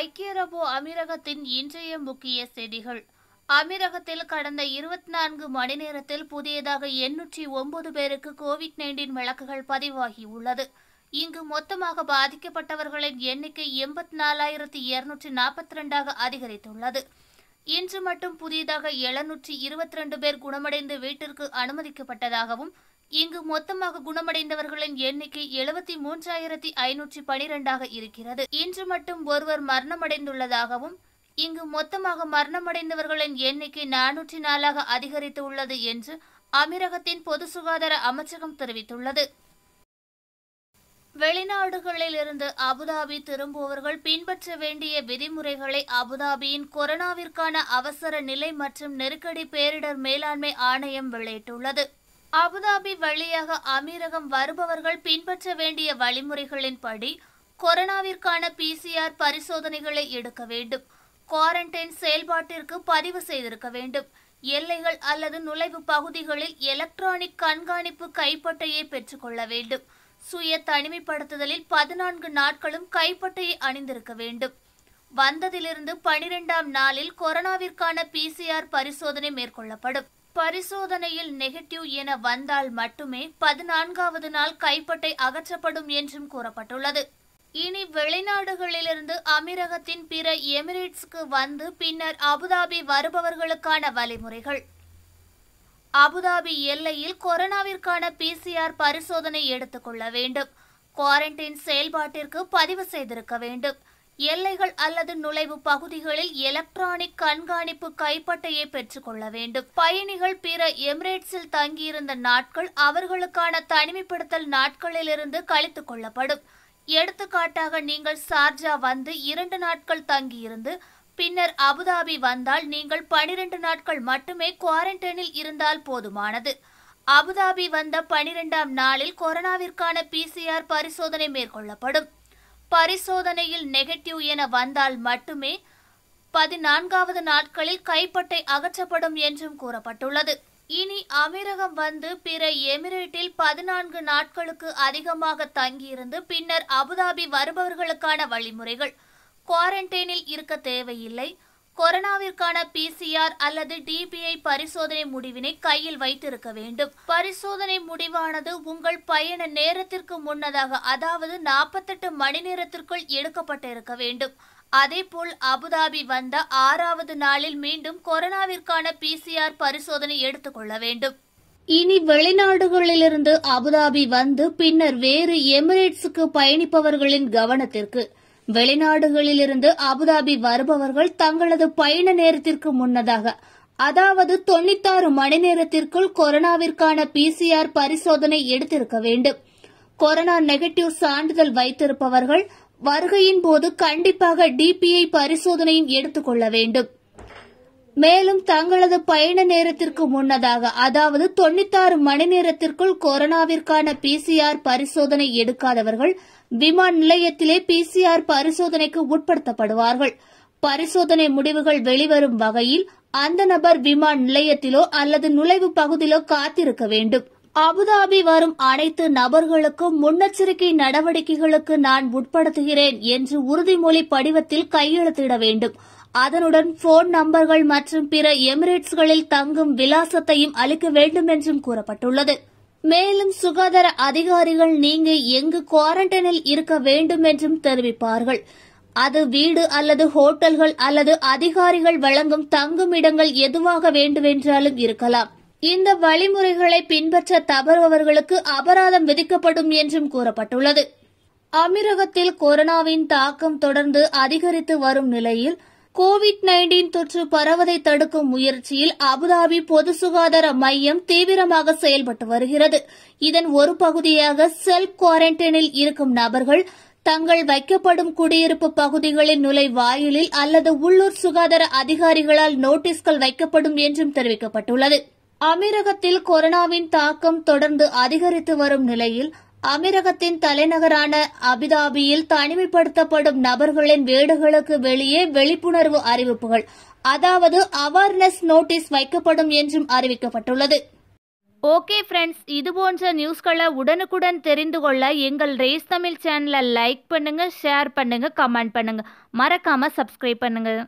ஐக்கிய அரபு அமீரகத்தின் இன்றைய முக்கிய செய்திகள் அமீரகத்தில் கடந்த இருபத்தி நான்கு மணி நேரத்தில் புதியதாக எண்ணூற்றி ஒன்பது பேருக்கு கோவிட் நைன்டீன் வழக்குகள் பதிவாகியுள்ளது இங்கு மொத்தமாக பாதிக்கப்பட்டவர்களின் எண்ணிக்கை எண்பத்தி நாலாயிரத்தி இருநூற்றி நாற்பத்தி ரெண்டாக அதிகரித்துள்ளது இன்று மட்டும் புதிதாக எழுநூற்றி இருபத்தி ரெண்டு பேர் குணமடைந்து வீட்டிற்கு அனுமதிக்கப்பட்டதாகவும் இங்கு மொத்தமாக குணமடைந்தவர்களின் எண்ணிக்கை எழுபத்தி மூன்றாயிரத்தி ஐநூற்றி பனிரெண்டாக இருக்கிறது இன்று மட்டும் ஒருவர் மரணமடைந்துள்ளதாகவும் இங்கு மொத்தமாக மரணமடைந்தவர்களின் எண்ணிக்கை நானூற்றி நாலாக அதிகரித்து உள்ளது என்று அமீரகத்தின் பொது சுகாதார அமைச்சகம் தெரிவித்துள்ளது வெளிநாடுகளில் இருந்து அபுதாபி திரும்புவர்கள் பின்பற்ற வேண்டிய விதிமுறைகளை அபுதாபியின் கொரோனாவிற்கான அவசர நிலை மற்றும் நெருக்கடி பேரிடர் மேலாண்மை ஆணையம் வெளியிட்டுள்ளது அபுதாபி வழியாக அமீரகம் வருபவர்கள் பின்பற்ற வேண்டிய வழிமுறைகளின்படி கொரோனாவிற்கான பிசிஆர் பரிசோதனைகளை எடுக்க வேண்டும் குவாரண்டைன் செயல்பாட்டிற்கு பதிவு செய்திருக்க வேண்டும் எல்லைகள் அல்லது நுழைவு பகுதிகளில் எலக்ட்ரானிக் கண்காணிப்பு கைப்பட்டையை பெற்றுக்கொள்ள வேண்டும் சுய தனிமைப்படுத்துதலில் பதினான்கு நாட்களும் கைப்பட்டையை அணிந்திருக்க வேண்டும் வந்ததிலிருந்து பனிரெண்டாம் நாளில் கொரோனாவிற்கான பிசிஆர் பரிசோதனை மேற்கொள்ளப்படும் பரிசோதனையில் நெகட்டிவ் என வந்தால் மட்டுமே பதினான்காவது நாள் கைப்பட்டை அகற்றப்படும் என்றும் கூறப்பட்டுள்ளது இனி வெளிநாடுகளிலிருந்து அமீரகத்தின் பிற எமிரேட்ஸுக்கு வந்து பின்னர் அபுதாபி வருபவர்களுக்கான வழிமுறைகள் அபுதாபி எல்லையில் கொரோனாவிற்கான பிசிஆர் பரிசோதனை எடுத்துக்கொள்ள வேண்டும் குவாரண்டைன் செயல்பாட்டிற்கு பதிவு செய்திருக்க வேண்டும் எல்லைகள் அல்லது நுழைவு பகுதிகளில் எலக்ட்ரானிக் கண்காணிப்பு கைப்பட்டையை பெற்றுக்கொள்ள வேண்டும் பயணிகள் பிற எமிரேட்ஸில் தங்கியிருந்த நாட்கள் அவர்களுக்கான தனிமைப்படுத்தல் நாட்களிலிருந்து கழித்துக் கொள்ளப்படும் எடுத்துக்காட்டாக நீங்கள் சார்ஜா வந்து இரண்டு நாட்கள் தங்கியிருந்து பின்னர் அபுதாபி வந்தால் நீங்கள் பனிரெண்டு நாட்கள் மட்டுமே குவாரண்டைனில் இருந்தால் போதுமானது அபுதாபி வந்த பனிரெண்டாம் நாளில் கொரோனாவிற்கான பிசிஆர் பரிசோதனை மேற்கொள்ளப்படும் பரிசோதனையில் நெகட்டிவ் என வந்தால் மட்டுமே பதினான்காவது நாட்களில் கைப்பட்டை அகற்றப்படும் என்றும் கூறப்பட்டுள்ளது இனி அமீரகம் வந்து பிற எமிரேட்டில் பதினான்கு நாட்களுக்கு அதிகமாக தங்கியிருந்து பின்னர் அபுதாபி வருபவர்களுக்கான வழிமுறைகள் குவாரண்டைனில் இருக்க தேவையில்லை கொரோனாவிற்கான பிசிஆர் அல்லது டிபிஐ பரிசோதனை முடிவினை கையில் வைத்திருக்க வேண்டும் பரிசோதனை முடிவானது உங்கள் பயண நேரத்திற்கு முன்னதாக அதாவது நாற்பத்தெட்டு மணி நேரத்திற்குள் எடுக்கப்பட்டிருக்க வேண்டும் அதேபோல் அபுதாபி வந்த ஆறாவது நாளில் மீண்டும் கொரோனாவிற்கான பிசிஆர் பரிசோதனை எடுத்துக்கொள்ள வேண்டும் இனி வெளிநாடுகளிலிருந்து அபுதாபி வந்து பின்னர் வேறு எமிரேட்ஸுக்கு பயணிப்பவர்களின் கவனத்திற்கு வெளிநாடுகளிலிருந்து அபுதாபி வருபவர்கள் தங்களது பயண நேரத்திற்கு முன்னதாக அதாவது தொண்ணூத்தாறு மணி நேரத்திற்குள் கொரோனாவிற்கான பிசிஆர் பரிசோதனை எடுத்திருக்க வேண்டும் கொரோனா நெகட்டிவ் சான்றிதழ் வைத்திருப்பவர்கள் வருகையின் போது கண்டிப்பாக டிபிஐ பரிசோதனையும் எடுத்துக்கொள்ள வேண்டும் மேலும் தங்களது பயண நேரத்திற்கு முன்னதாக அதாவது தொண்ணூத்தாறு மணி நேரத்திற்குள் கொரோனாவிற்கான பிசிஆர் பரிசோதனை எடுக்காதவர்கள் விமான நிலையத்திலே பிசிஆர் பரிசோதனைக்கு உட்படுத்தப்படுவார்கள் பரிசோதனை முடிவுகள் வெளிவரும் வகையில் அந்த நபர் விமான நிலையத்திலோ அல்லது நுழைவு பகுதியிலோ காத்திருக்க வேண்டும் அபுதாபி வரும் அனைத்து நபர்களுக்கும் முன்னெச்சரிக்கை நடவடிக்கைகளுக்கு நான் உட்படுத்துகிறேன் என்று உறுதிமொழி படிவத்தில் கையெழுத்திட வேண்டும் அதனுடன் போன் நம்பர்கள் மற்றும் பிற எமிரேட்ஸ்களில் தங்கும் விலாசத்தையும் அளிக்க வேண்டும் என்றும் கூறப்பட்டுள்ளது மேலும் சுகாதார அதிகாரிகள் நீங்க எங்கு குவாரண்டைனில் இருக்க வேண்டும் என்றும் தெரிவிப்பார்கள் அது வீடு அல்லது ஹோட்டல்கள் அல்லது அதிகாரிகள் வழங்கும் தங்கும் இடங்கள் எதுவாக வேண்டுமென்றாலும் இருக்கலாம் இந்த வழிமுறைகளை பின்பற்ற தவறுபவர்களுக்கு அபராதம் விதிக்கப்படும் என்றும் கூறப்பட்டுள்ளது அமீரகத்தில் கொரோனாவின் தாக்கம் தொடர்ந்து அதிகரித்து வரும் நிலையில் கோவிட் நைன்டீன் தொற்று பரவதை தடுக்கும் முயற்சியில் அபுதாபி பொது சுகாதார மையம் தீவிரமாக செயல்பட்டு வருகிறது இதன் ஒரு பகுதியாக செல்ஃப் குவாரண்டைனில் இருக்கும் நபர்கள் தங்கள் வைக்கப்படும் குடியிருப்பு பகுதிகளின் நுழை வாயிலில் அல்லது உள்ளூர் சுகாதார அதிகாரிகளால் நோட்டீஸ்கள் வைக்கப்படும் என்றும் தெரிவிக்கப்பட்டுள்ளது அமீரகத்தில் கொரோனாவின் தாக்கம் தொடர்ந்து அதிகரித்து வரும் நிலையில் அமீரகத்தின் தலைநகரான அபிதாபியில் தனிமைப்படுத்தப்படும் நபர்களின் வீடுகளுக்கு வெளியே விழிப்புணர்வு அறிவிப்புகள் அதாவது அவேர்னஸ் நோட்டீஸ் வைக்கப்படும் என்றும் அறிவிக்கப்பட்டுள்ளது ஓகே ஃப்ரெண்ட்ஸ் இது போன்ற நியூஸ்களை உடனுக்குடன் தெரிந்து கொள்ள எங்கள் ரேஸ் தமிழ் சேனலை லைக் பண்ணுங்கள் ஷேர் பண்ணுங்கள் கமெண்ட் பண்ணுங்கள் மறக்காமல் சப்ஸ்கிரைப் பண்ணுங்கள்